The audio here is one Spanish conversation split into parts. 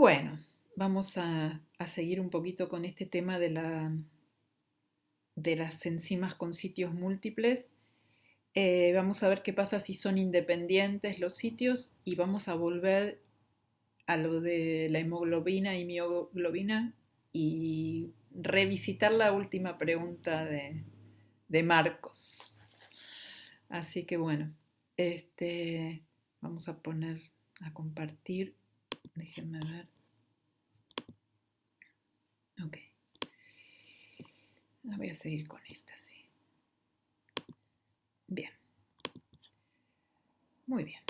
Bueno, vamos a, seguir un poquito con este tema de, las enzimas con sitios múltiples. Eh, vamos a ver qué pasa si son independientes los sitios y vamos a volver a lo de la hemoglobina y mioglobina y revisitar la última pregunta de, Marcos. Así que bueno, este, vamos a poner a compartir Déjenme ver. Ok. Voy a seguir con esta, sí. Bien. Muy bien.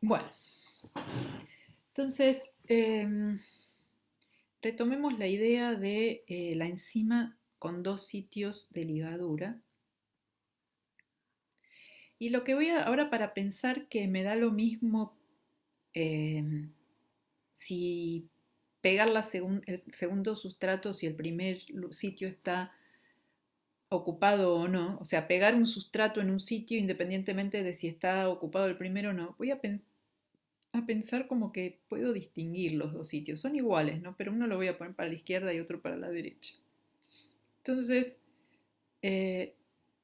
Bueno. Entonces, em, retomemos la idea de eh, la enzima con dos sitios de ligadura y lo que voy a, ahora para pensar que me da lo mismo em, si pegar el segundo sustrato, si el primer sitio está ocupado o no, o sea, pegar un sustrato en un sitio independientemente de si está ocupado el primero o no, voy a, pensar como que puedo distinguir los dos sitios, son iguales, ¿no? Pero uno lo voy a poner para la izquierda y otro para la derecha. Entonces, eh,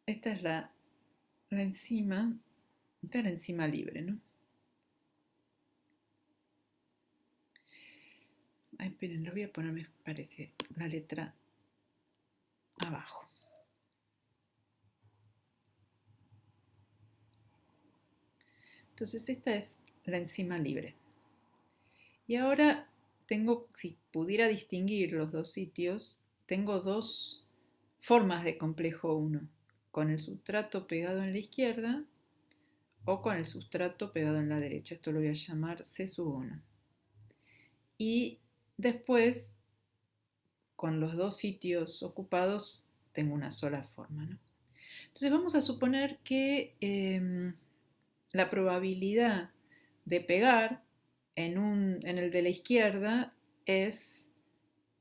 esta es la la enzima, es la enzima libre, ¿no? Ay, esperen, voy a poner, me parece, la letra abajo. Entonces esta es la enzima libre. Y ahora tengo, si pudiera distinguir los dos sitios, tengo dos formas de complejo 1 con el sustrato pegado en la izquierda o con el sustrato pegado en la derecha. Esto lo voy a llamar C1. Y después, con los dos sitios ocupados, tengo una sola forma. ¿no? Entonces vamos a suponer que em, la probabilidad de pegar en, un, en el de la izquierda es,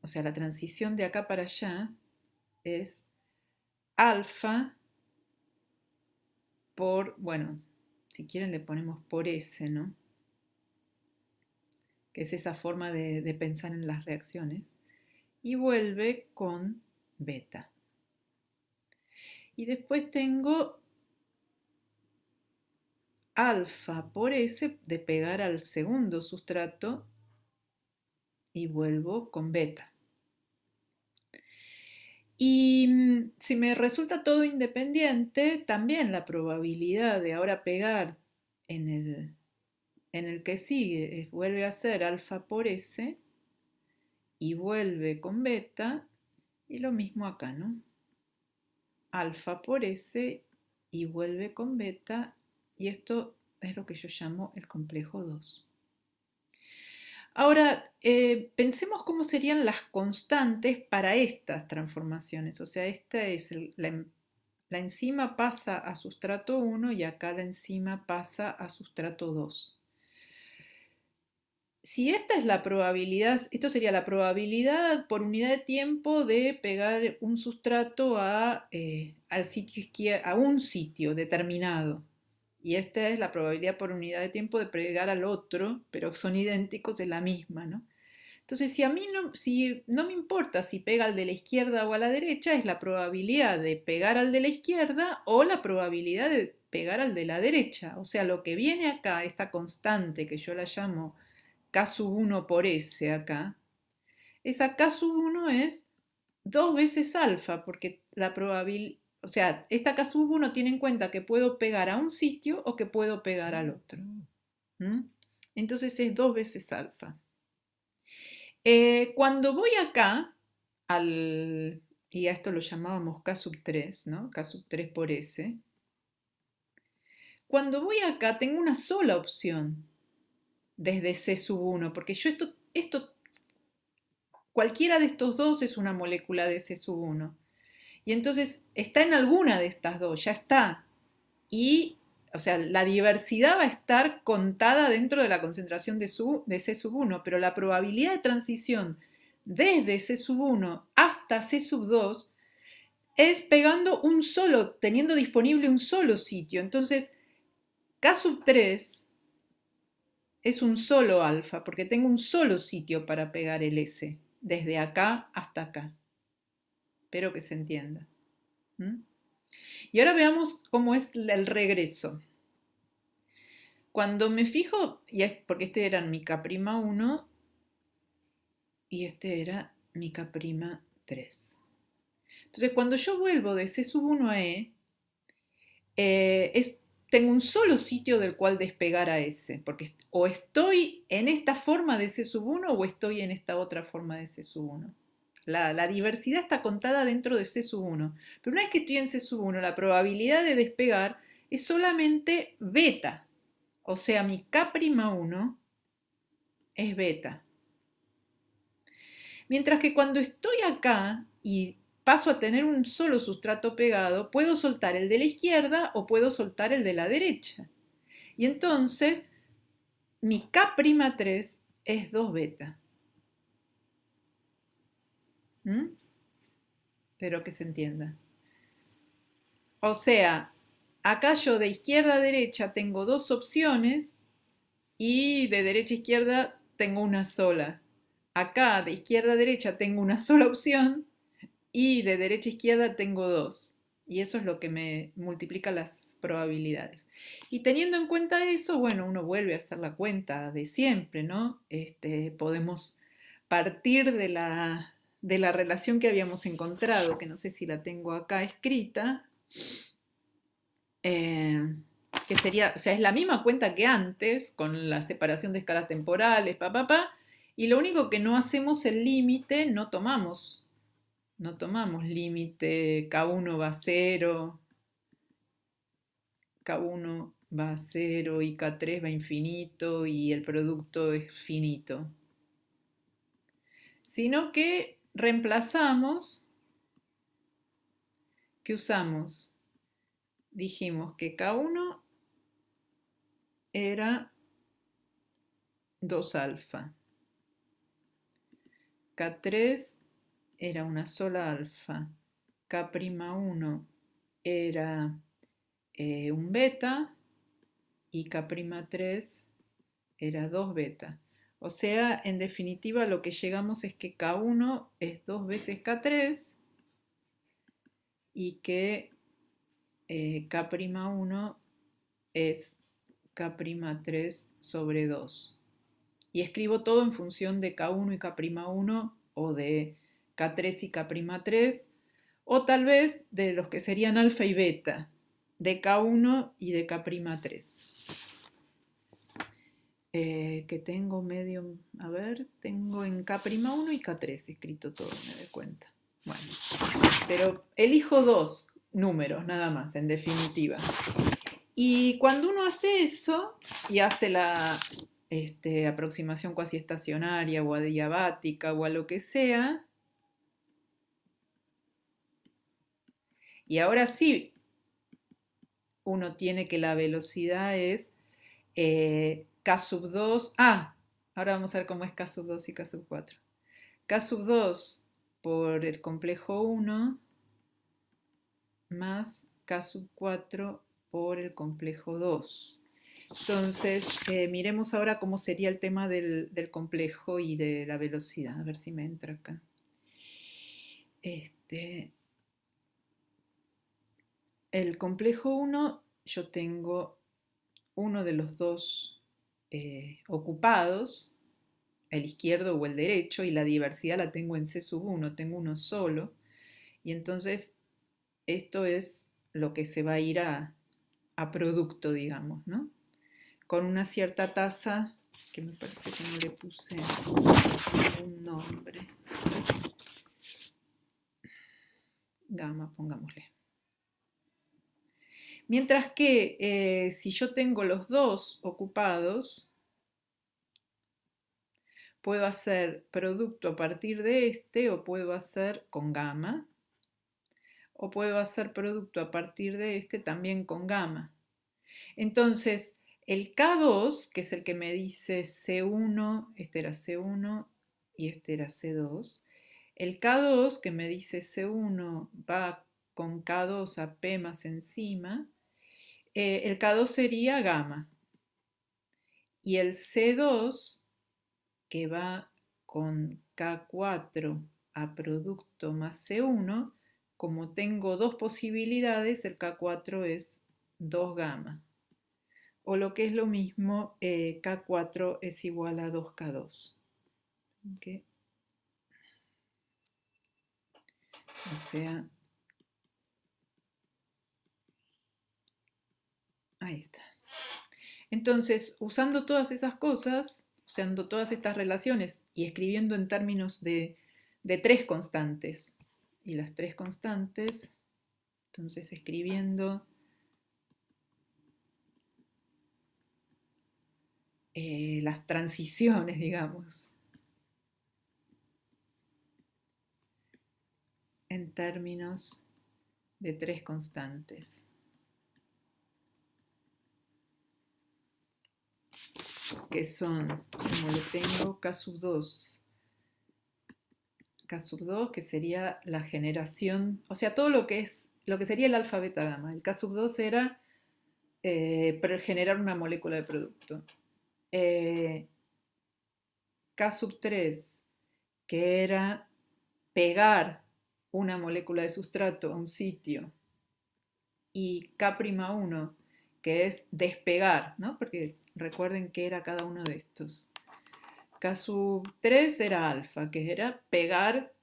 o sea, la transición de acá para allá es alfa por, bueno, si quieren le ponemos por S, ¿no? Que es esa forma de, de pensar en las reacciones. Y vuelve con beta. Y después tengo alfa por S de pegar al segundo sustrato y vuelvo con beta. Y mm, si me resulta todo independiente, también la probabilidad de ahora pegar en el, en el que sigue es, eh, vuelve a ser alfa por S y vuelve con beta y lo mismo acá, ¿no? Alfa por S y vuelve con beta y esto es lo que yo llamo el complejo 2. Ahora, eh, pensemos cómo serían las constantes para estas transformaciones. O sea, esta es la, enzima pasa a sustrato 1 y acá la enzima pasa a sustrato 2. Si esta es la probabilidad, esto sería la probabilidad por unidad de tiempo de pegar un sustrato a eh, un sitio determinado y esta es la probabilidad por unidad de tiempo de pegar al otro, pero son idénticos, es la misma, ¿no? Entonces, si a mí no, si no me importa si pega al de la izquierda o a la derecha, es la probabilidad de pegar al de la izquierda o la probabilidad de pegar al de la derecha. O sea, lo que viene acá, esta constante que yo la llamo K 1 por S acá, esa K 1 es dos veces alfa, porque la probabilidad o sea, esta k 1 tiene en cuenta que puedo pegar a un sitio o que puedo pegar al mm. otro. Entonces es dos veces alfa. Eh, cuando voy acá, al, y a esto lo llamábamos K sub 3, ¿no? K sub 3 por S. Cuando voy acá tengo una sola opción desde C sub 1, porque yo esto, esto, cualquiera de estos dos es una molécula de C sub 1. Y entonces está en alguna de estas dos, ya está. Y, o sea, la diversidad va a estar contada dentro de la concentración de, C sub 1, pero la probabilidad de transición desde C sub 1 hasta C sub 2 es pegando un solo, teniendo disponible un solo sitio. Entonces, K 3 es un solo alfa, porque tengo un solo sitio para pegar el S, desde acá hasta acá. Espero que se entienda. Y ahora veamos cómo es el regreso. Cuando me fijo, porque este era mi K'1 1 y este era mi K'3. 3. Entonces, cuando yo vuelvo de C sub 1 a E, eh, tengo un solo sitio del cual despegar a S, porque o estoy en esta forma de C 1 o estoy en esta otra forma de C 1. La, diversidad está contada dentro de C 1. Pero una vez que estoy en C 1, la probabilidad de despegar es solamente beta. O sea, mi K'1 es beta. Mientras que cuando estoy acá y paso a tener un solo sustrato pegado, puedo soltar el de la izquierda o puedo soltar el de la derecha. Y entonces, mi K'3 es 2 beta. ¿Mm? Pero que se entienda. O sea, acá yo de izquierda a derecha tengo dos opciones y de derecha a izquierda tengo una sola. Acá de izquierda a derecha tengo una sola opción y de derecha a izquierda tengo dos. Y eso es lo que me multiplica las probabilidades. Y teniendo en cuenta eso, bueno, uno vuelve a hacer la cuenta de siempre, ¿no? Este, podemos partir de la de la relación que habíamos encontrado, que no sé si la tengo acá escrita, eh, que sería, o sea, es la misma cuenta que antes, con la separación de escalas temporales, pa, pa, pa, y lo único que no hacemos el límite, no tomamos, no tomamos límite, K1 va a 0, K1 va a 0 y K3 va a infinito y el producto es finito, sino que reemplazamos, que usamos? Dijimos que K1 era 2 alfa. K3 era una sola alfa. K'1 era eh, un beta y K'3 era 2 beta. O sea, en definitiva lo que llegamos es que K1 es 2 veces K3 y que eh, K'1 es K'3 sobre 2. Y escribo todo en función de K1 y K'1 o de K3 y K'3 o tal vez de los que serían alfa y beta, de K1 y de K'3. Eh, que tengo medio, a ver, tengo en K'1 y K3 escrito todo, me doy cuenta. Bueno, pero elijo dos números nada más, en definitiva. Y cuando uno hace eso y hace la este, aproximación cuasi estacionaria o adiabática o a lo que sea, y ahora sí, uno tiene que la velocidad es eh, K sub 2. Ah, ahora vamos a ver cómo es K sub 2 y K sub 4. K sub 2 por el complejo 1 más K sub 4 por el complejo 2. Entonces, eh, miremos ahora cómo sería el tema del, del, complejo y de la velocidad. A ver si me entra acá. Este, el complejo 1, yo tengo uno de los dos eh, ocupados, el izquierdo o el derecho, y la diversidad la tengo en C sub 1, tengo uno solo, y entonces esto es lo que se va a ir a, producto, digamos, ¿no? Con una cierta tasa, que me parece que no le puse un nombre, gamma, pongámosle. Mientras que eh, si yo tengo los dos ocupados, puedo hacer producto a partir de este o puedo hacer con gamma o puedo hacer producto a partir de este también con gamma. Entonces, el K2, que es el que me dice C1, este era C1 y este era C2, el K2 que me dice C1 va con K2 a P más encima, eh, el K2 sería gamma. Y el C2, que va con K4 a producto más C1, como tengo dos posibilidades, el K4 es 2 gamma. O lo que es lo mismo, eh, K4 es igual a 2K2. O sea, Ahí está. Entonces, usando todas esas cosas, usando todas estas relaciones y escribiendo en términos de, tres constantes, y las tres constantes, entonces escribiendo eh, las transiciones, digamos, en términos de tres constantes. que son, como lo tengo, sub 2. sub 2, que sería la generación, o sea, todo lo que es, lo que sería el alfabeta gamma. El K sub 2 era eh, generar una molécula de producto. K sub 3, que era pegar una molécula de sustrato a un sitio, y K'1, que es despegar, ¿no? Porque Recuerden que era cada uno de estos. K sub 3 era alfa, que era pegar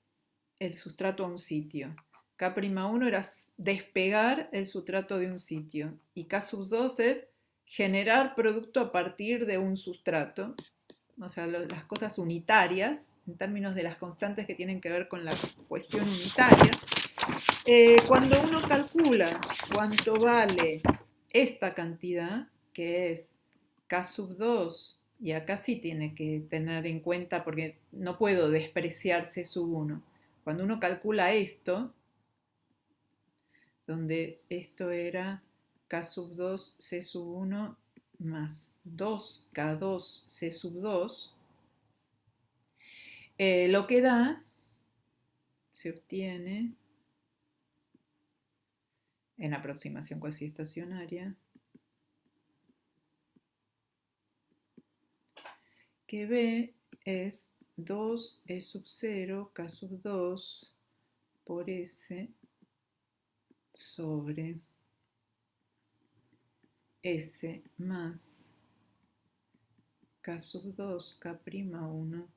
el sustrato a un sitio. K'1 era despegar el sustrato de un sitio. Y K sub 2 es generar producto a partir de un sustrato. O sea, las cosas unitarias, en términos de las constantes que tienen que ver con la cuestión unitaria. Eh, cuando uno calcula cuánto vale esta cantidad, que es K sub 2, y acá sí tiene que tener en cuenta porque no puedo despreciar C sub 1. Cuando uno calcula esto, donde esto era K sub 2, C sub 1 más 2K2, C sub 2, eh, lo que da, se obtiene en aproximación cuasi estacionaria, que B es 2 E sub 0 K sub 2 por S sobre S más K sub 2, k1 prima 1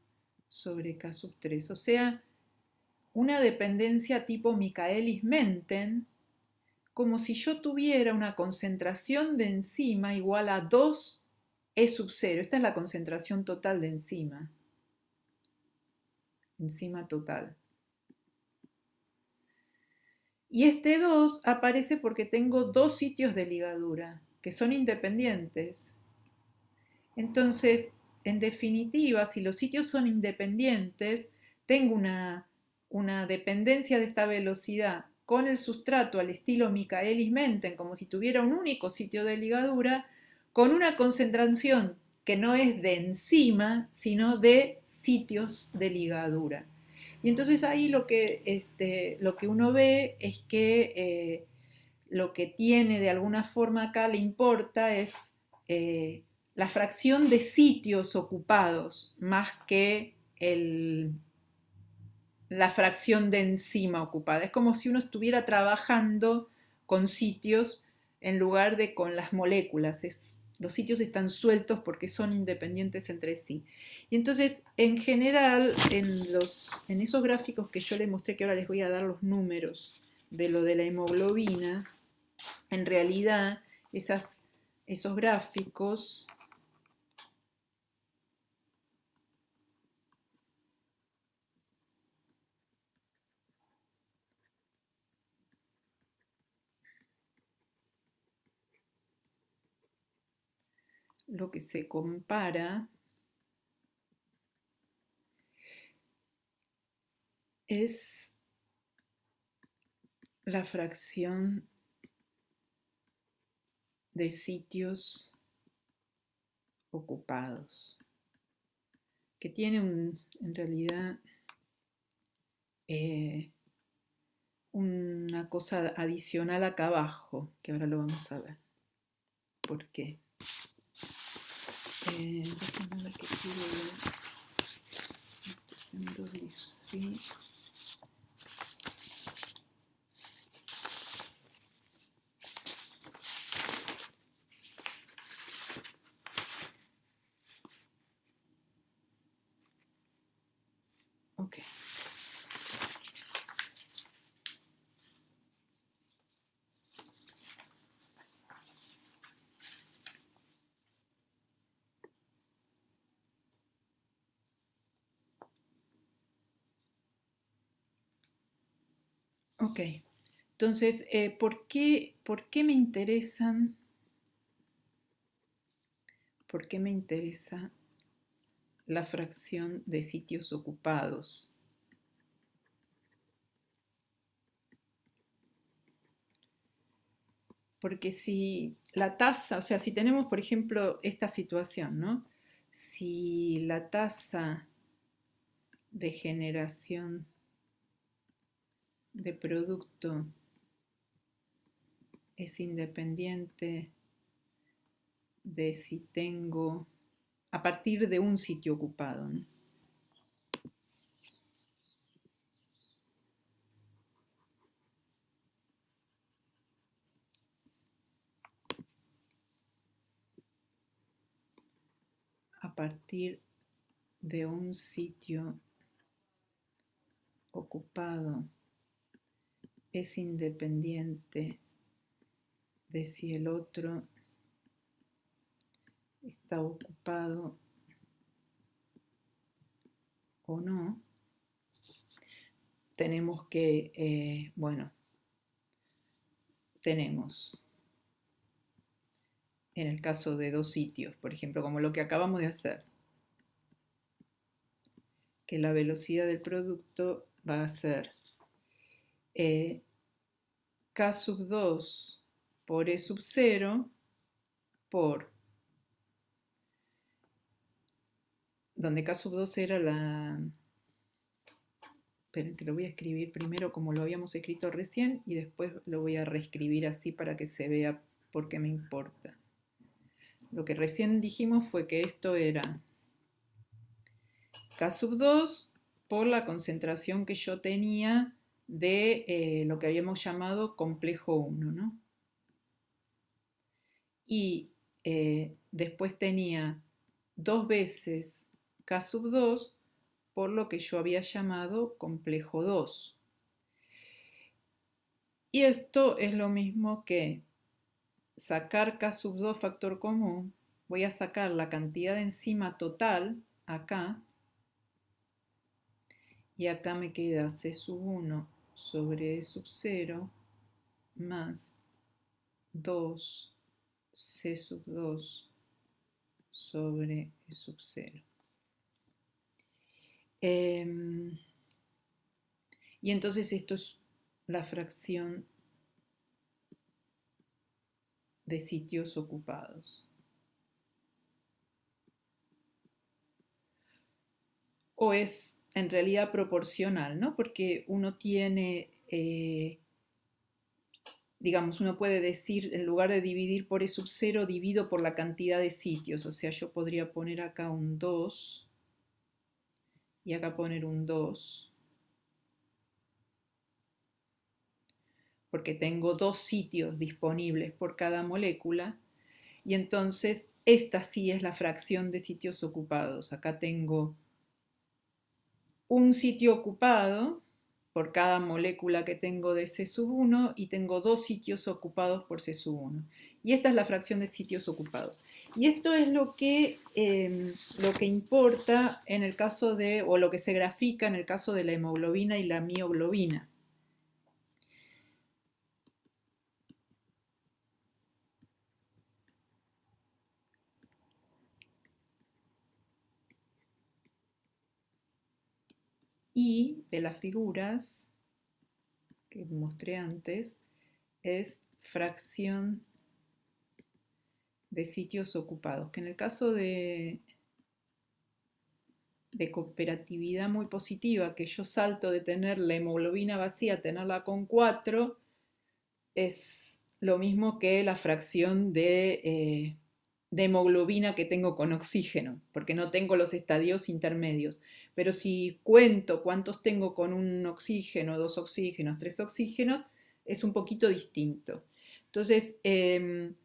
sobre K sub 3. O sea, una dependencia tipo Michaelis-Menten, como si yo tuviera una concentración de enzima igual a 2 es sub 0, esta es la concentración total de enzima. Enzima total. Y este 2 aparece porque tengo dos sitios de ligadura que son independientes. Entonces, en definitiva, si los sitios son independientes, tengo una, una dependencia de esta velocidad con el sustrato al estilo Michaelis-Menten, como si tuviera un único sitio de ligadura, con una concentración que no es de enzima, sino de sitios de ligadura. Y entonces ahí lo que, este, lo que uno ve es que eh, lo que tiene de alguna forma acá le importa es eh, la fracción de sitios ocupados más que la fracción de enzima ocupada. Es como si uno estuviera trabajando con sitios en lugar de con las moléculas. Es los sitios están sueltos porque son independientes entre sí. Y entonces, en general, en, los, en esos gráficos que yo les mostré, que ahora les voy a dar los números de lo de la hemoglobina, en realidad esos gráficos lo que se compara es la fracción de sitios ocupados, que tiene un, en realidad eh, una cosa adicional acá abajo, que ahora lo vamos a ver. ¿Por qué? eh, déjame ver qué pido yo. sí. Ok, entonces, eh, ¿por, qué, ¿por qué me interesan? ¿Por qué me interesa la fracción de sitios ocupados? Porque si la tasa, o sea, si tenemos, por ejemplo, esta situación, ¿no? Si la tasa de generación de producto es independiente de si tengo a partir de un sitio ocupado. A partir de un sitio ocupado es independiente de si el otro está ocupado o no, tenemos que, eh, bueno, tenemos en el caso de dos sitios, por ejemplo, como lo que acabamos de hacer, que la velocidad del producto va a ser eh, K sub 2 por E sub 0 por, donde K sub 2 era la, esperen que lo voy a escribir primero como lo habíamos escrito recién y después lo voy a reescribir así para que se vea por qué me importa. Lo que recién dijimos fue que esto era K sub 2 por la concentración que yo tenía de eh, lo que habíamos llamado complejo 1, Y eh, después tenía dos veces K sub 2 por lo que yo había llamado complejo 2. Y esto es lo mismo que sacar K sub 2 factor común, voy a sacar la cantidad de enzima total acá, y acá me queda C sub 1 sobre E sub 0 más 2 C sub 2 sobre E sub 0. Eh, em, y entonces esto es la fracción de sitios ocupados. o es en realidad proporcional, ¿no? Porque uno tiene, eh, digamos, uno puede decir, en lugar de dividir por E sub 0, divido por la cantidad de sitios. O sea, yo podría poner acá un 2 y acá poner un 2. Porque tengo dos sitios disponibles por cada molécula. Y entonces, esta sí es la fracción de sitios ocupados. Acá tengo un sitio ocupado por cada molécula que tengo de C 1 y tengo dos sitios ocupados por C 1. Y esta es la fracción de sitios ocupados. Y esto es lo que, em, lo que importa en el caso de, o lo que se grafica en el caso de la hemoglobina y la mioglobina. y de las figuras que mostré antes es fracción de sitios ocupados, que en el caso de, de cooperatividad muy positiva, que yo salto de tener la hemoglobina vacía a tenerla con 4, es lo mismo que la fracción de eh, de hemoglobina que tengo con oxígeno, porque no tengo los estadios intermedios. Pero si cuento cuántos tengo con un oxígeno, dos oxígenos, tres oxígenos, es un poquito distinto. Entonces, em,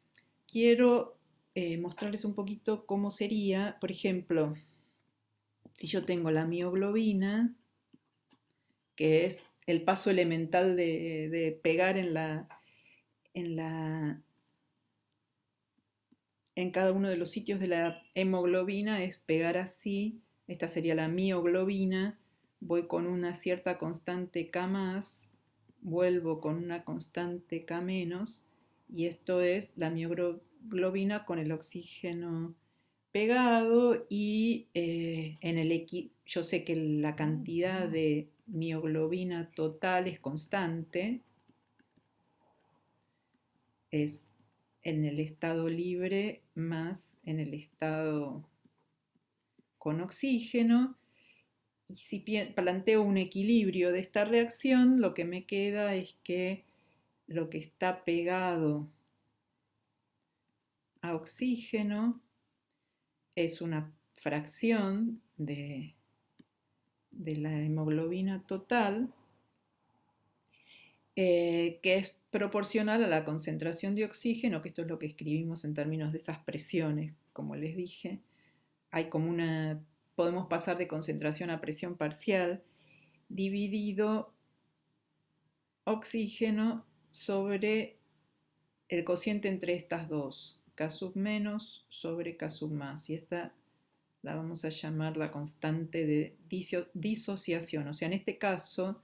quiero eh, mostrarles un poquito cómo sería, por ejemplo, si yo tengo la mioglobina, que es el paso elemental de, de pegar en la, en la en cada uno de los sitios de la hemoglobina es pegar así, esta sería la mioglobina, voy con una cierta constante K más, vuelvo con una constante K menos, y esto es la mioglobina con el oxígeno pegado y eh, en el x yo sé que la cantidad de mioglobina total es constante, es en el estado libre más en el estado con oxígeno. Y si planteo un equilibrio de esta reacción, lo que me queda es que lo que está pegado a oxígeno es una fracción de, de la hemoglobina total, eh, que es proporcional a la concentración de oxígeno, que esto es lo que escribimos en términos de esas presiones, como les dije. Hay como una, podemos pasar de concentración a presión parcial, dividido oxígeno sobre el cociente entre estas dos, K sub menos sobre K sub más. Y esta la vamos a llamar la constante de disociación. O sea, en este caso,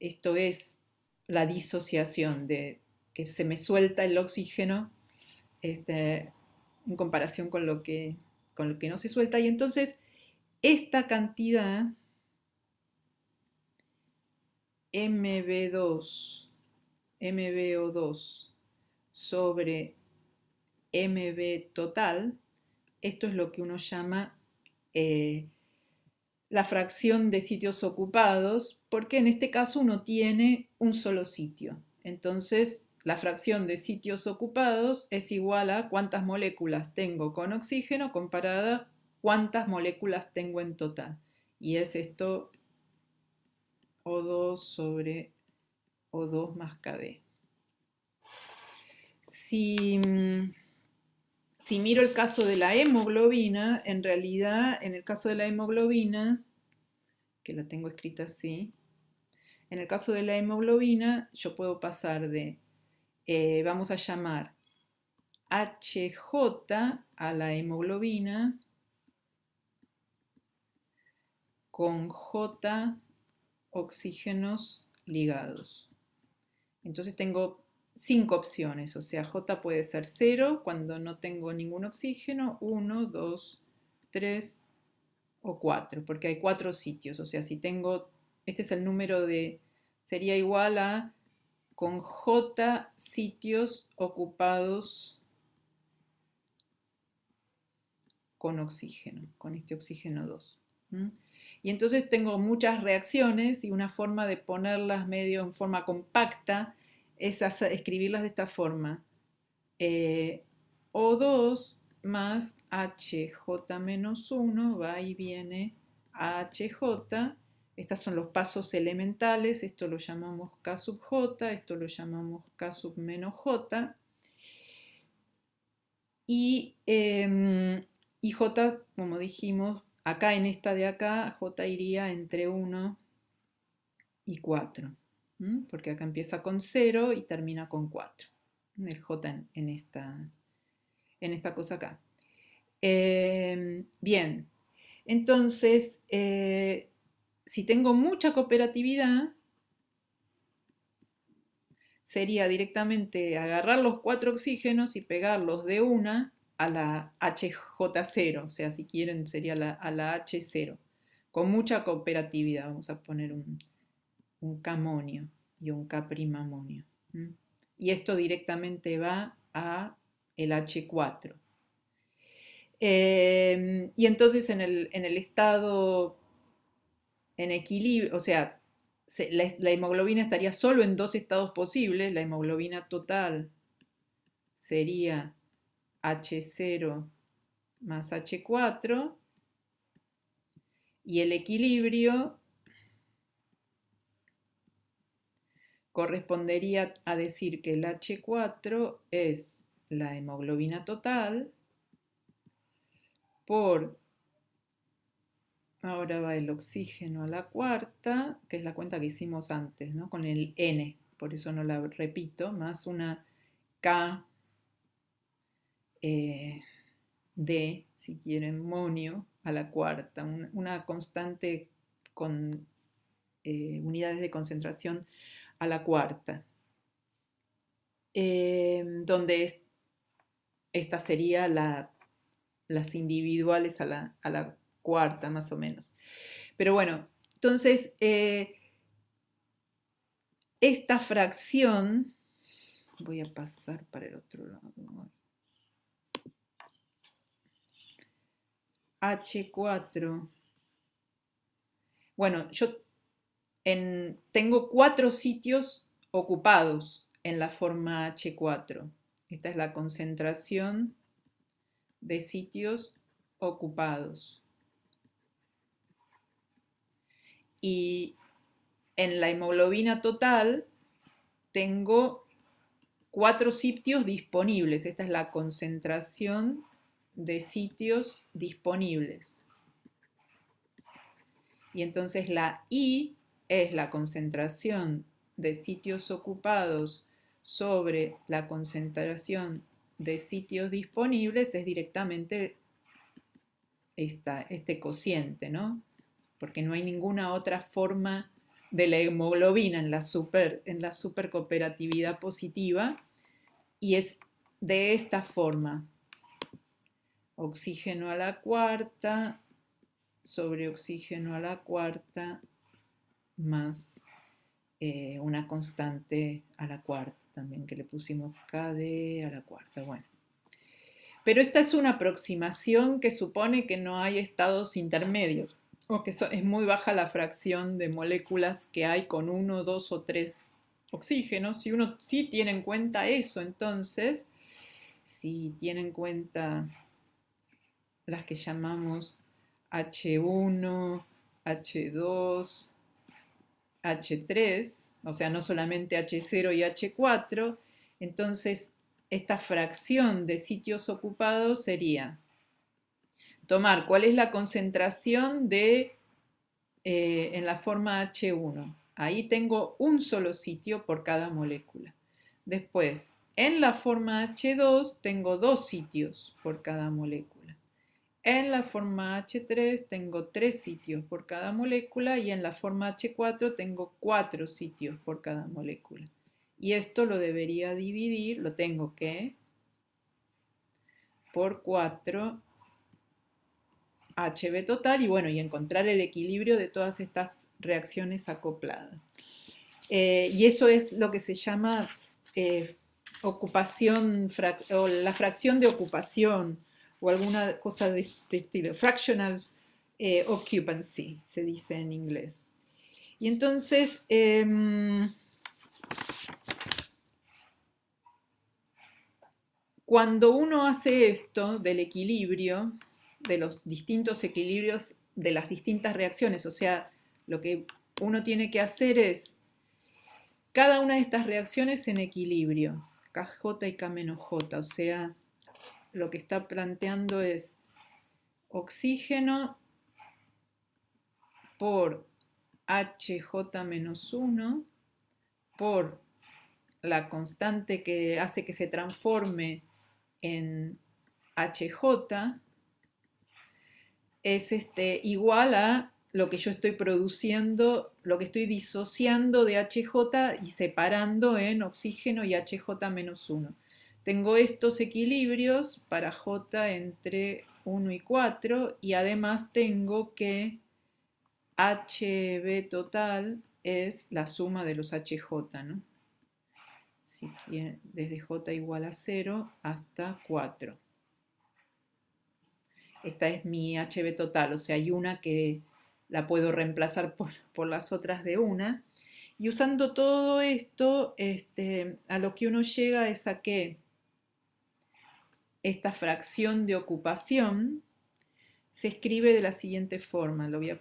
esto es la disociación, de que se me suelta el oxígeno este, en comparación con lo, que, con lo que no se suelta. Y entonces esta cantidad MB2, MBO2 sobre MB total, esto es lo que uno llama eh, la fracción de sitios ocupados, porque en este caso uno tiene un solo sitio. Entonces, la fracción de sitios ocupados es igual a cuántas moléculas tengo con oxígeno comparada cuántas moléculas tengo en total. Y es esto O2 sobre O2 más KD. Si mm, si miro el caso de la hemoglobina, en realidad, en el caso de la hemoglobina, que la tengo escrita así, en el caso de la hemoglobina, yo puedo pasar de, eh, vamos a llamar HJ a la hemoglobina con J oxígenos ligados. Entonces tengo cinco opciones, o sea, J puede ser 0 cuando no tengo ningún oxígeno, 1, 2, 3 o 4, porque hay cuatro sitios, o sea, si tengo, este es el número de, sería igual a con J sitios ocupados con oxígeno, con este oxígeno 2. Y entonces tengo muchas reacciones y una forma de ponerlas medio en forma compacta es escribirlas de esta forma. Eh, O2 más HJ-1 menos va y viene HJ. Estos son los pasos elementales. Esto lo llamamos K sub J, esto lo llamamos K sub menos J. y em, J, como dijimos, acá en esta de acá, J iría entre 1 y 4 porque acá empieza con 0 y termina con 4, el J en, esta, en esta, cosa acá. Eh, bien, entonces, eh, si tengo mucha cooperatividad, sería directamente agarrar los cuatro oxígenos y pegarlos de una a la HJ0, o sea, si quieren sería a la H0, con mucha cooperatividad. Vamos a poner un, un camonio y un caprimamonio. Y esto directamente va a el H4. Em, y entonces en el, en el, estado en equilibrio, o sea, la, la hemoglobina estaría solo en dos estados posibles, la hemoglobina total sería H0 más H4 y el equilibrio correspondería a decir que el H4 es la hemoglobina total por, ahora va el oxígeno a la cuarta, que es la cuenta que hicimos antes, ¿no? con el N, por eso no la repito, más una K eh, si quieren, monio a la cuarta, una constante con eh, unidades de concentración a la cuarta, eh, donde esta sería la, las individuales a la, cuarta más o menos. Pero bueno, entonces eh, esta fracción, voy a pasar para el otro lado. H4. Bueno, yo tengo cuatro sitios ocupados en la forma H4. Esta es la concentración de sitios ocupados. Y en la hemoglobina total tengo cuatro sitios disponibles. Esta es la concentración de sitios disponibles. Y entonces la I es la concentración de sitios ocupados sobre la concentración de sitios disponibles es directamente esta, este cociente, ¿no? Porque no hay ninguna otra forma de la hemoglobina en la, super, en la supercooperatividad positiva y es de esta forma. Oxígeno a la cuarta, sobre oxígeno a la cuarta, más eh, una constante a la cuarta también, que le pusimos KD a la cuarta. Bueno. Pero esta es una aproximación que supone que no hay estados intermedios, o que es muy baja la fracción de moléculas que hay con uno, dos o tres oxígenos. Si uno sí tiene en cuenta eso, entonces, si tiene en cuenta las que llamamos H1, H2, H3, o sea, no solamente H0 y H4, entonces esta fracción de sitios ocupados sería tomar cuál es la concentración de, eh, en la forma H1. Ahí tengo un solo sitio por cada molécula. Después, en la forma H2 tengo dos sitios por cada molécula. En la forma H3 tengo tres sitios por cada molécula y en la forma H4 tengo cuatro sitios por cada molécula. Y esto lo debería dividir, lo tengo que, por 4 HB total y bueno, y encontrar el equilibrio de todas estas reacciones acopladas. Eh, y eso es lo que se llama eh, ocupación, o la fracción de ocupación o alguna cosa de, este, este estilo. Fractional eh, occupancy, se dice en inglés. Y entonces, em, cuando uno hace esto del equilibrio, de los distintos equilibrios, de las distintas reacciones, o sea, lo que uno tiene que hacer es cada una de estas reacciones en equilibrio, KJ y K J, o sea, lo que está planteando es oxígeno por HJ-1 por la constante que hace que se transforme en HJ es este, igual a lo que yo estoy produciendo, lo que estoy disociando de HJ y separando en oxígeno y HJ-1. Tengo estos equilibrios para j entre 1 y 4 y además tengo que HB total es la suma de los HJ, ¿no? Eh, desde J igual a 0 hasta 4. Esta es mi HB total, o sea, hay una que la puedo reemplazar por, por las otras de una. Y usando todo esto, este, a lo que uno llega es a que esta fracción de ocupación se escribe de la siguiente forma, lo voy a,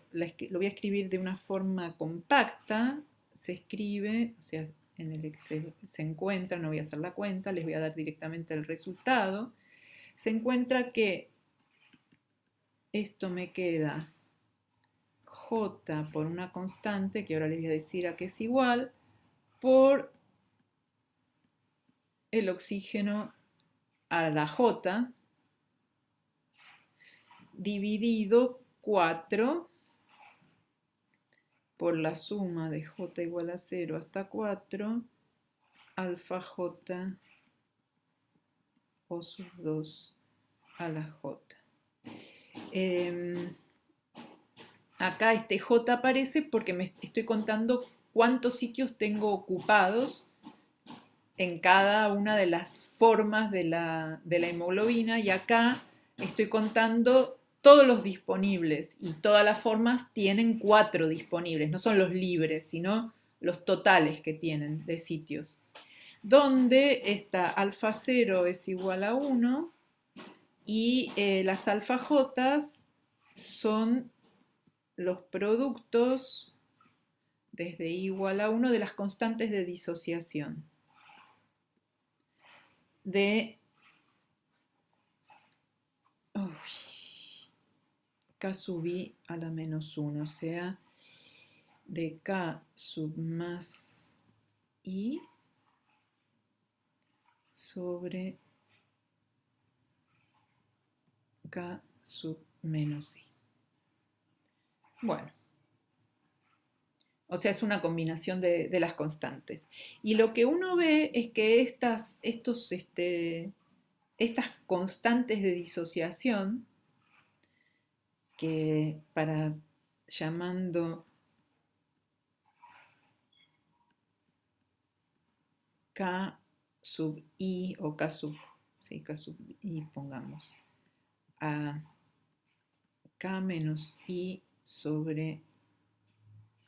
escribir de una forma compacta, se escribe, o sea, en el se encuentra, no voy a hacer la cuenta, les voy a dar directamente el resultado, se encuentra que esto me queda j por una constante, que ahora les voy a decir a qué es igual, por el oxígeno a la J dividido 4 por la suma de J igual a 0 hasta 4 alfa J o sub 2 a la J. Em, acá este J aparece porque me estoy contando cuántos sitios tengo ocupados en cada una de las formas de la, hemoglobina y acá estoy contando todos los disponibles y todas las formas tienen cuatro disponibles, no son los libres, sino los totales que tienen de sitios, donde esta alfa 0 es igual a 1 y eh, las alfa j son los productos desde igual a 1 de las constantes de disociación de k sub i a la menos 1, o sea, de k sub más i sobre k sub menos i. Bueno. O sea, es una combinación de, las constantes. Y lo que uno ve es que estas, estos, este, estas constantes de disociación, que para llamando K sub i o K sub, sí, K sub i pongamos, a K menos i sobre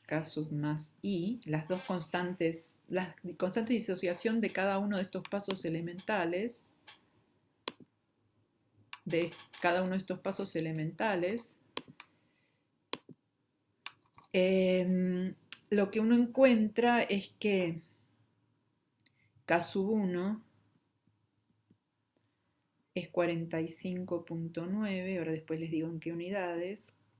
casos más i, las dos constantes, la constante de disociación de cada uno de estos pasos elementales, de cada uno de estos pasos elementales, em, lo que uno encuentra es que sub 1 es 45.9, ahora después les digo en qué unidades,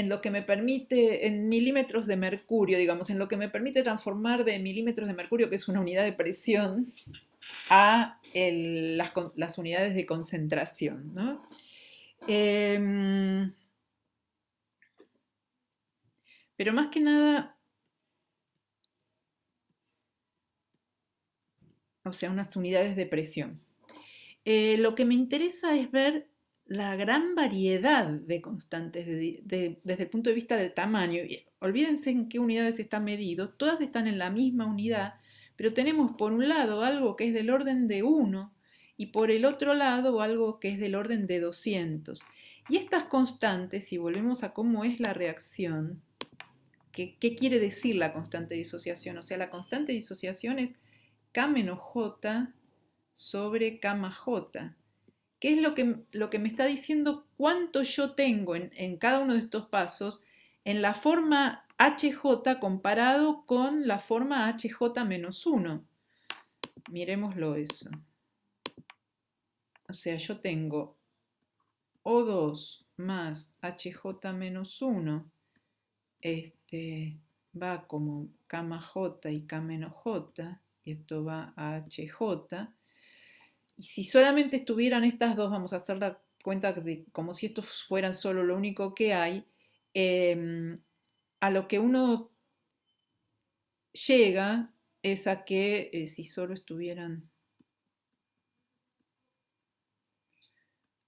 en lo que me permite, en milímetros de mercurio, digamos, en lo que me permite transformar de milímetros de mercurio, que es una unidad de presión, a las, unidades de concentración. Em, pero más que nada, o sea, unas unidades de presión. Eh, lo que me interesa es ver la gran variedad de constantes desde el punto de vista del tamaño. Olvídense en qué unidades están medidos, todas están en la misma unidad, pero tenemos por un lado algo que es del orden de 1 y por el otro lado algo que es del orden de 200. Y estas constantes, si volvemos a cómo es la reacción, ¿qué, quiere decir la constante de disociación? O sea, la constante de disociación es K J sobre K más J. Qué es lo que, lo que me está diciendo cuánto yo tengo en, en cada uno de estos pasos en la forma HJ comparado con la forma HJ-1. Miremoslo eso. O sea, yo tengo O2 más HJ-1 este, va como K más J y K menos J, y esto va a HJ, y si solamente estuvieran estas dos, vamos a hacer la cuenta de como si estos fueran solo lo único que hay, em, a lo que uno llega es a que eh, si solo estuvieran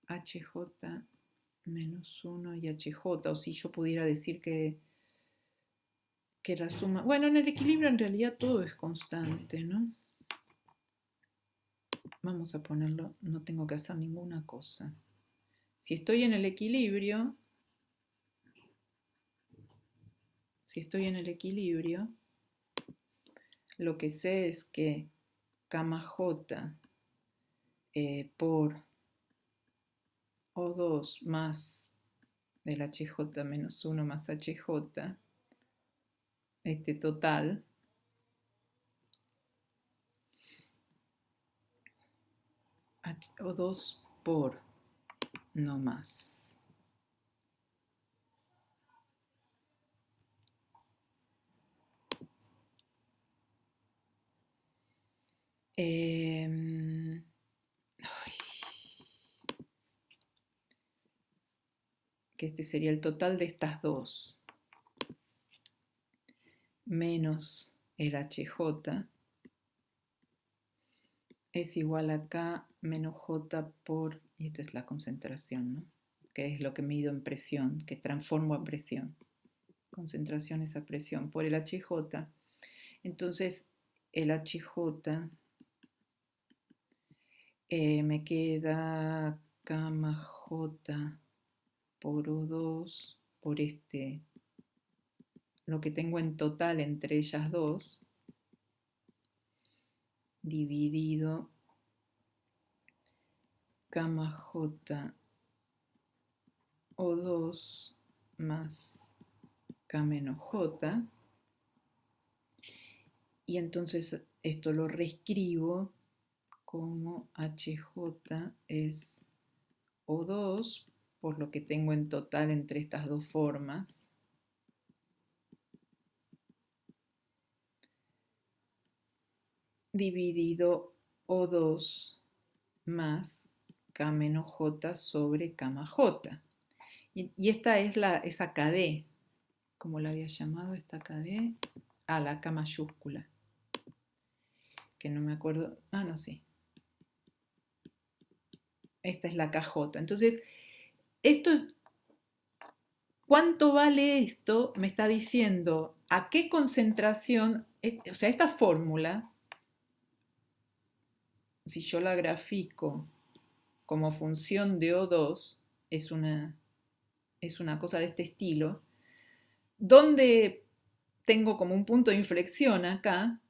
HJ menos 1 y HJ, o si yo pudiera decir que, que la suma... Bueno, en el equilibrio en realidad todo es constante, ¿no? vamos a ponerlo, no tengo que hacer ninguna cosa. Si estoy en el equilibrio, si estoy en el equilibrio, lo que sé es que cama J eh, por O2 más del HJ menos 1 más HJ, este total, o dos por, no más. Em, que este sería el total de estas dos, menos el HJ, es igual acá menos J por, y esta es la concentración, ¿no? que es lo que mido en presión, que transformo a presión. Concentración es a presión por el HJ. Entonces, el HJ eh, me queda más J por O2 por este, lo que tengo en total entre ellas dos, dividido J O2 más K menos J. Y entonces esto lo reescribo como HJ es O2 por lo que tengo en total entre estas dos formas. dividido O2 más K menos J sobre más J. Y, esta es la, esa KD, como la había llamado esta KD, a la K mayúscula, que no me acuerdo, ah, no, sí. Esta es la KJ. Entonces, esto, ¿cuánto vale esto? Me está diciendo a qué concentración, o sea, esta fórmula, si yo la grafico como función de O2 es una, es una cosa de este estilo, donde tengo como un punto de inflexión acá,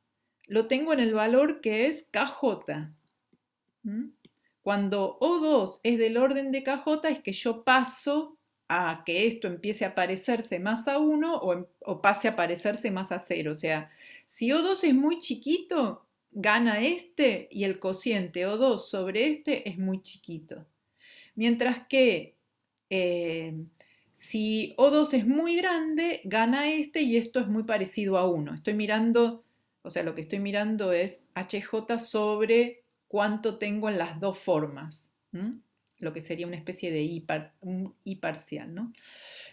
lo tengo en el valor que es KJ. Cuando O2 es del orden de KJ es que yo paso a que esto empiece a parecerse más a 1 o, em, o, pase a parecerse más a 0. O sea, si O2 es muy chiquito, gana este y el cociente O2 sobre este es muy chiquito. Mientras que eh, si O2 es muy grande, gana este y esto es muy parecido a 1. Estoy mirando, o sea, lo que estoy mirando es HJ sobre cuánto tengo en las dos formas, lo que sería una especie de I, parcial, ¿no?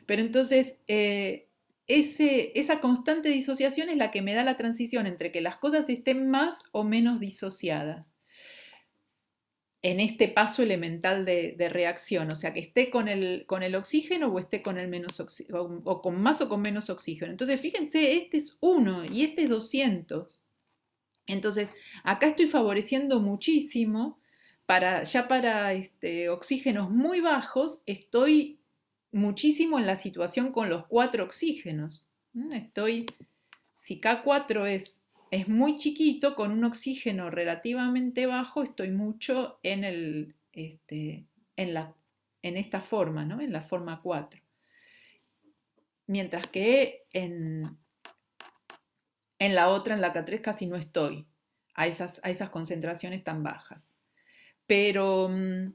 Pero entonces, eh, esa constante disociación es la que me da la transición entre que las cosas estén más o menos disociadas en este paso elemental de, reacción, o sea, que esté con el, con el, oxígeno o esté con el menos o, con más o con menos oxígeno. Entonces, fíjense, este es 1 y este es 200. Entonces, acá estoy favoreciendo muchísimo para, ya para este, oxígenos muy bajos, estoy muchísimo en la situación con los cuatro oxígenos. Estoy, si K4 es, es muy chiquito, con un oxígeno relativamente bajo, estoy mucho en, el, este, en, la, en esta forma, ¿no? en la forma 4. Mientras que en, en la otra, en la K3, casi no estoy a esas, a esas concentraciones tan bajas. Pero mm,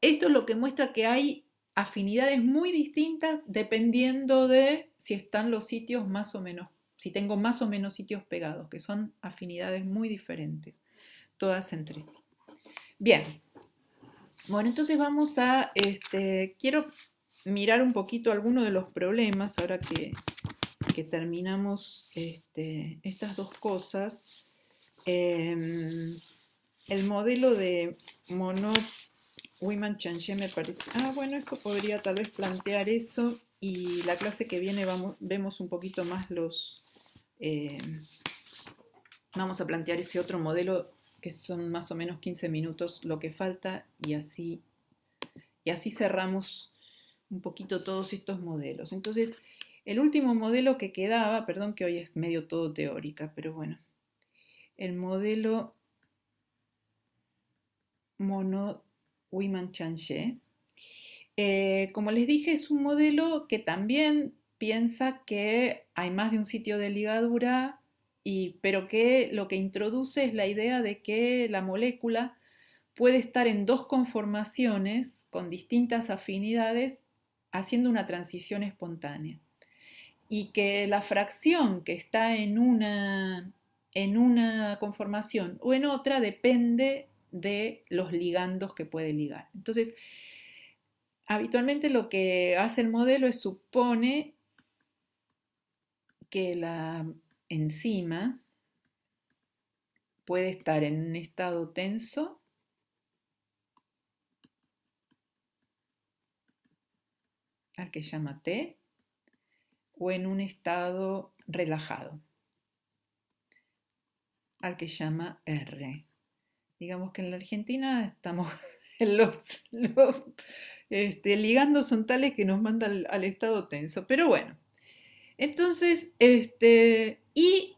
esto es lo que muestra que hay afinidades muy distintas dependiendo de si están los sitios más o menos, si tengo más o menos sitios pegados, que son afinidades muy diferentes, todas entre sí. Bien, bueno, entonces vamos a, este, quiero mirar un poquito algunos de los problemas ahora que, terminamos este, estas dos cosas. Em, el modelo de mono Wiman Change, me parece. Ah, bueno, esto podría tal vez plantear eso y la clase que viene vemos un poquito más los... Eh, vamos a plantear ese otro modelo que son más o menos 15 minutos lo que falta y así, y así cerramos un poquito todos estos modelos. Entonces, el último modelo que quedaba, perdón que hoy es medio todo teórica, pero bueno, el modelo mono Wiman Changé. ¿eh? eh, como les dije, es un modelo que también piensa que hay más de un sitio de ligadura, y, pero que lo que introduce es la idea de que la molécula puede estar en dos conformaciones con distintas afinidades haciendo una transición espontánea. Y que la fracción que está en una, en una conformación o en otra depende de los ligandos que puede ligar. Entonces, habitualmente lo que hace el modelo es supone que la enzima puede estar en un estado tenso al que llama T o en un estado relajado al que llama R. Digamos que en la Argentina estamos los, los este, ligandos son tales que nos manda al, estado tenso. Pero bueno, entonces, este, y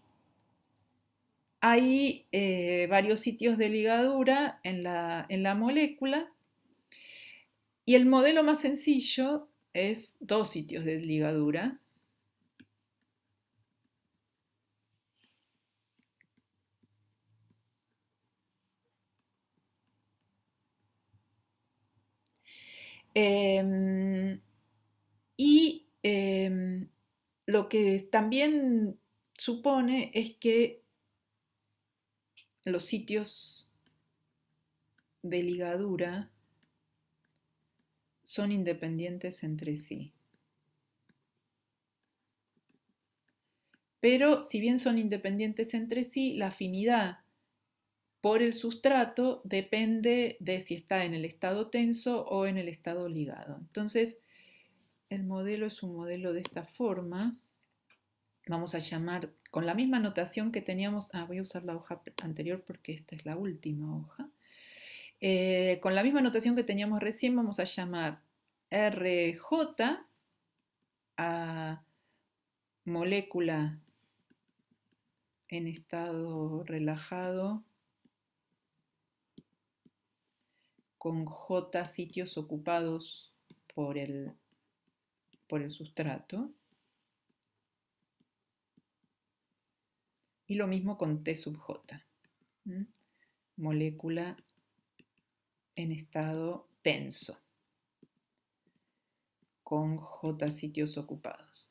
hay eh, varios sitios de ligadura en la molécula. Y el modelo más sencillo es dos sitios de ligadura, Em, y em, lo que también supone es que los sitios de ligadura son independientes entre sí. Pero si bien son independientes entre sí, la afinidad por el sustrato depende de si está en el estado tenso o en el estado ligado. Entonces, el modelo es un modelo de esta forma. Vamos a llamar con la misma notación que teníamos, ah, voy a usar la hoja anterior porque esta es la última hoja. Eh, con la misma notación que teníamos recién, vamos a llamar RJ a molécula en estado relajado con J sitios ocupados por el, por el sustrato. Y lo mismo con T sub J. Molécula en estado tenso. Con J sitios ocupados.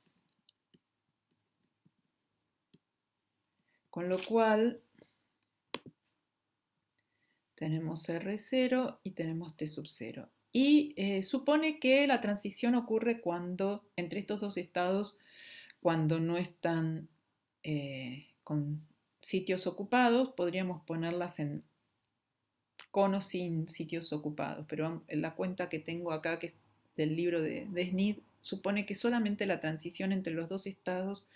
Con lo cual, tenemos R0 y tenemos T sub 0. Y eh, supone que la transición ocurre cuando, entre estos dos estados, cuando no están eh, con sitios ocupados, podríamos ponerlas en con o sin sitios ocupados, pero la cuenta que tengo acá, que es del libro de, de SNID, supone que solamente la transición entre los dos estados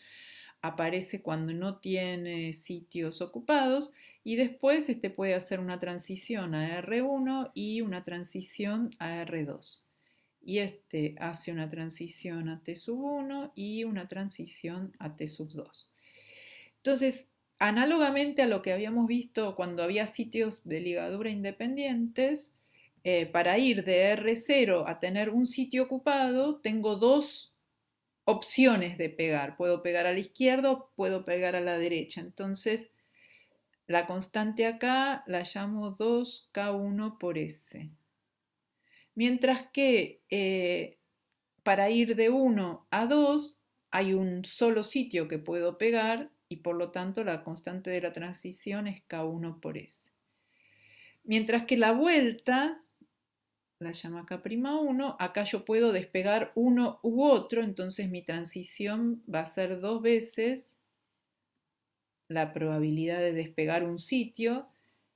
aparece cuando no tiene sitios ocupados y después este puede hacer una transición a R1 y una transición a R2. Y este hace una transición a T1 y una transición a T2. Entonces, análogamente a lo que habíamos visto cuando había sitios de ligadura independientes, eh, para ir de R0 a tener un sitio ocupado, tengo dos opciones de pegar. Puedo pegar a la izquierda, puedo pegar a la derecha. Entonces, la constante acá la llamo 2K1 por S. Mientras que eh, para ir de 1 a 2 hay un solo sitio que puedo pegar y por lo tanto la constante de la transición es K1 por S. Mientras que la vuelta la llama prima acá yo puedo despegar uno u otro, entonces mi transición va a ser dos veces la probabilidad de despegar un sitio,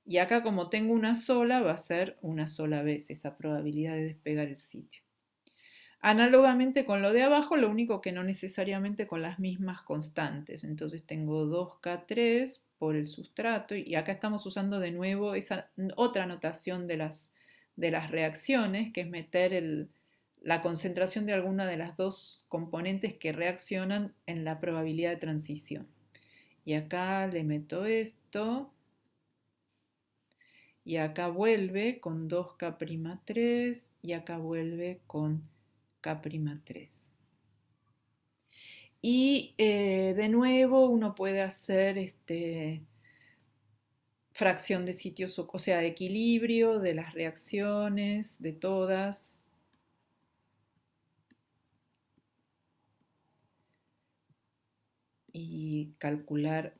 y acá como tengo una sola, va a ser una sola vez esa probabilidad de despegar el sitio. Análogamente con lo de abajo, lo único que no necesariamente con las mismas constantes. Entonces tengo 2K3 por el sustrato y acá estamos usando de nuevo esa otra notación de las de las reacciones, que es meter la concentración de alguna de las dos componentes que reaccionan en la probabilidad de transición. Y acá le meto esto. Y acá vuelve con 2K'3 y acá vuelve con K'3. Y eh, de nuevo uno puede hacer este, fracción de sitios, o sea, de equilibrio de las reacciones, de todas. Y calcular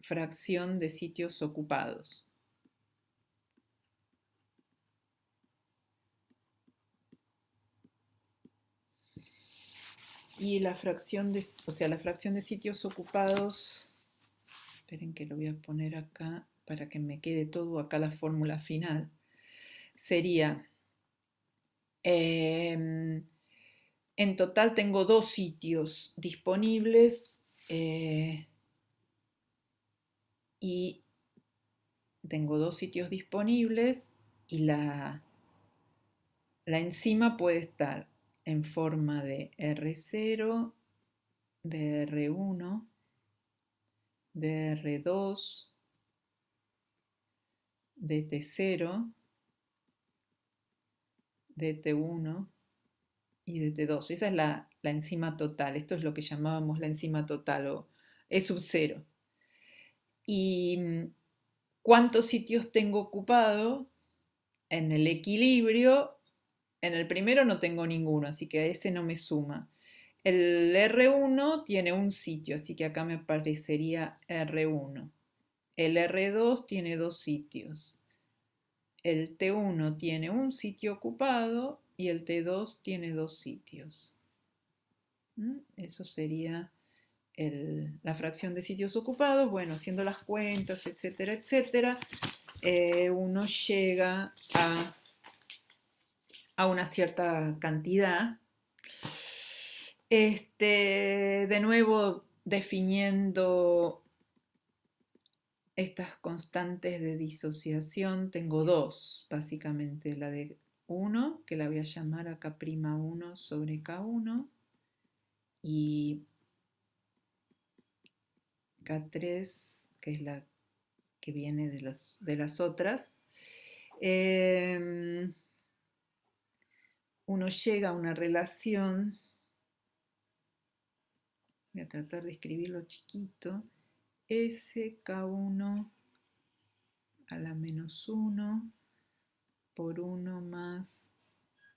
fracción de sitios ocupados. Y la fracción de, o sea, la fracción de sitios ocupados esperen que lo voy a poner acá para que me quede todo acá la fórmula final, sería, em, en total tengo dos sitios disponibles eh, y tengo dos sitios disponibles y la, la enzima puede estar en forma de R0, de R1, de R2, de 0 de T1 y de 2 Esa es la, la enzima total. Esto es lo que llamábamos la enzima total o E sub 0. Y mm, cuántos sitios tengo ocupado en el equilibrio. En el primero no tengo ninguno, así que a ese no me suma. El R1 tiene un sitio, así que acá me parecería R1. El R2 tiene dos sitios. El T1 tiene un sitio ocupado y el T2 tiene dos sitios. ¿Mm? Eso sería la fracción de sitios ocupados. Bueno, haciendo las cuentas, etcétera, etcétera, eh, uno llega a, a una cierta cantidad este, de nuevo, definiendo estas constantes de disociación, tengo dos, básicamente, la de 1, que la voy a llamar acá prima 1 sobre K1, y K3, que es la que viene de, de las otras. Em, uno llega a una relación voy a tratar de escribirlo chiquito, SK1 a la menos 1 por 1 más,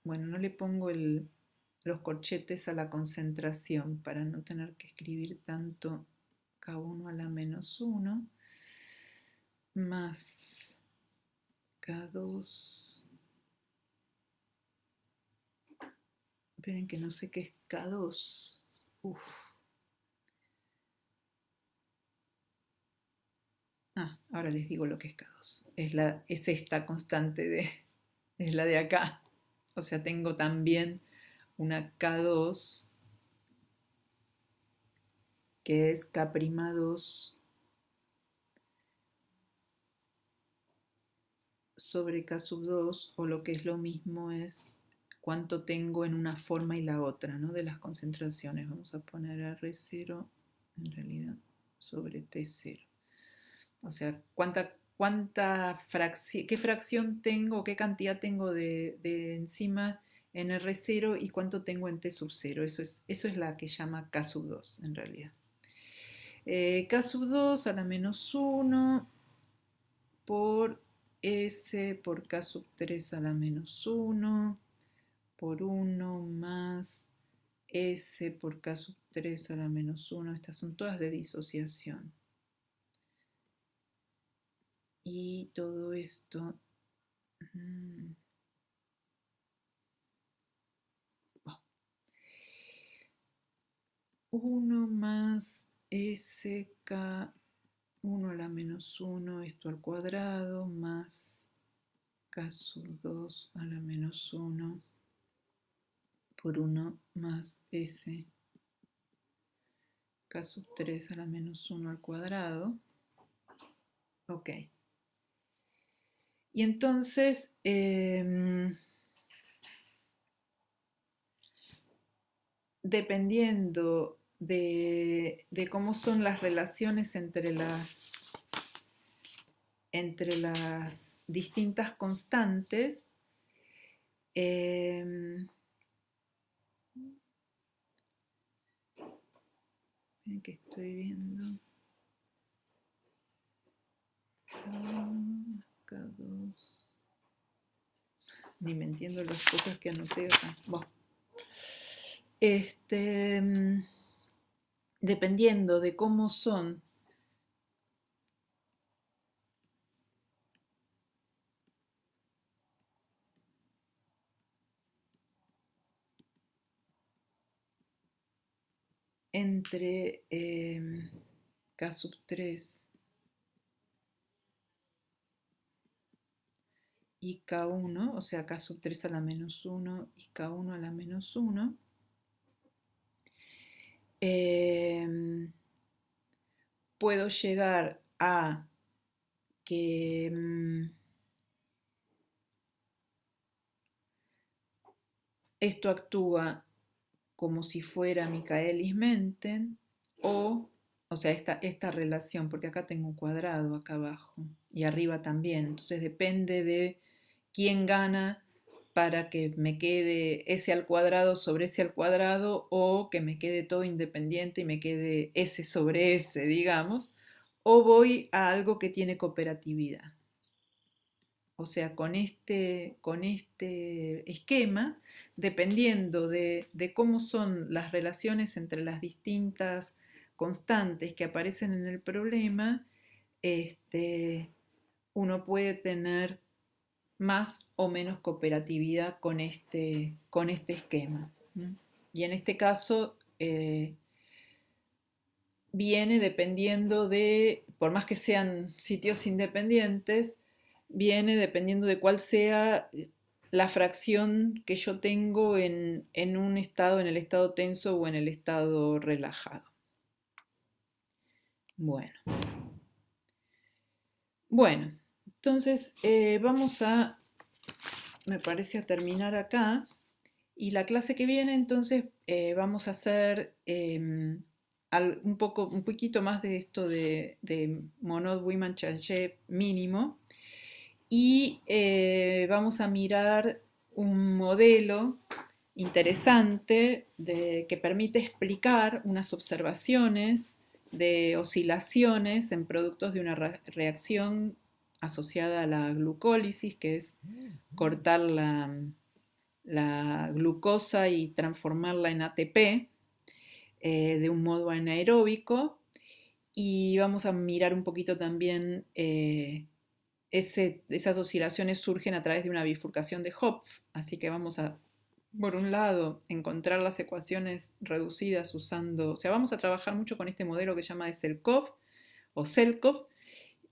bueno, no le pongo los corchetes a la concentración para no tener que escribir tanto K1 a la menos 1 más K2. Esperen que no sé qué es K2. uff Ah, ahora les digo lo que es K2. Es, la, es esta constante de... Es la de acá. O sea, tengo también una K2 que es K'2 sobre K sub 2 o lo que es lo mismo es cuánto tengo en una forma y la otra, ¿no? De las concentraciones. Vamos a poner R0 en realidad sobre T0. O sea, cuánta, fracción, qué fracción tengo, qué cantidad tengo de, enzima en R0 y cuánto tengo en T sub 0. Eso es, la que llama K sub 2 en realidad. Eh, K sub 2 a la menos 1 por S por K sub 3 a la menos 1 por 1 más S por K sub 3 a la menos 1. Estas son todas de disociación y todo esto. Mm, uno más SK, 1 a la menos 1, esto al cuadrado, más K sub 2 a la menos 1 por 1 más S K sub 3 a la menos 1 al cuadrado. Ok. Y entonces, em, dependiendo de, cómo son las relaciones entre las, entre las distintas constantes, eh, que estoy viendo. Ni me entiendo las cosas que anoté Este, mm, dependiendo de cómo son entre eh, K sub 3 y K1, o sea, K sub 3 a la menos 1 y K1 a la menos 1. Em, puedo llegar a que mm, esto actúa como si fuera Michaelis Menten o, o sea, esta relación, porque acá tengo un cuadrado acá abajo y arriba también, entonces depende de quién gana para que me quede ese al cuadrado sobre ese al cuadrado o que me quede todo independiente y me quede ese sobre ese, digamos, o voy a algo que tiene cooperatividad. O sea, con este, con este esquema, dependiendo de, cómo son las relaciones entre las distintas constantes que aparecen en el problema, este, uno puede tener más o menos cooperatividad con este, este esquema. Y en este caso eh, viene dependiendo de, por más que sean sitios independientes, viene dependiendo de cuál sea la fracción que yo tengo en, en un estado, en el estado tenso o en el estado relajado. Bueno. Bueno, entonces, eh, vamos a, me parece, a terminar acá. Y la clase que viene, entonces, eh, vamos a hacer em, un, poco, un poquito más de esto de, Monod Wiman Change mínimo. Y eh, vamos a mirar un modelo interesante que permite explicar unas observaciones de oscilaciones en productos de una reacción asociada a la glucólisis, que es mm, mm. cortar mm, la, glucosa y transformarla en ATP eh, de un modo anaeróbico. Y vamos a mirar un poquito también, eh, esas oscilaciones surgen a través de una bifurcación de Hopf, así que vamos a, por un lado, encontrar las ecuaciones reducidas usando, o sea, vamos a trabajar mucho con este modelo que se llama de Selkov o Selkov,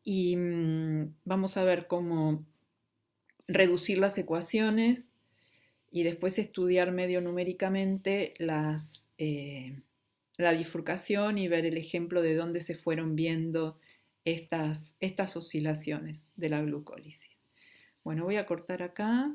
y mm, vamos a ver cómo reducir las ecuaciones y después estudiar medio numéricamente eh, la bifurcación y ver el ejemplo de dónde se fueron viendo estas oscilaciones de la glucólisis. Bueno, voy a cortar acá.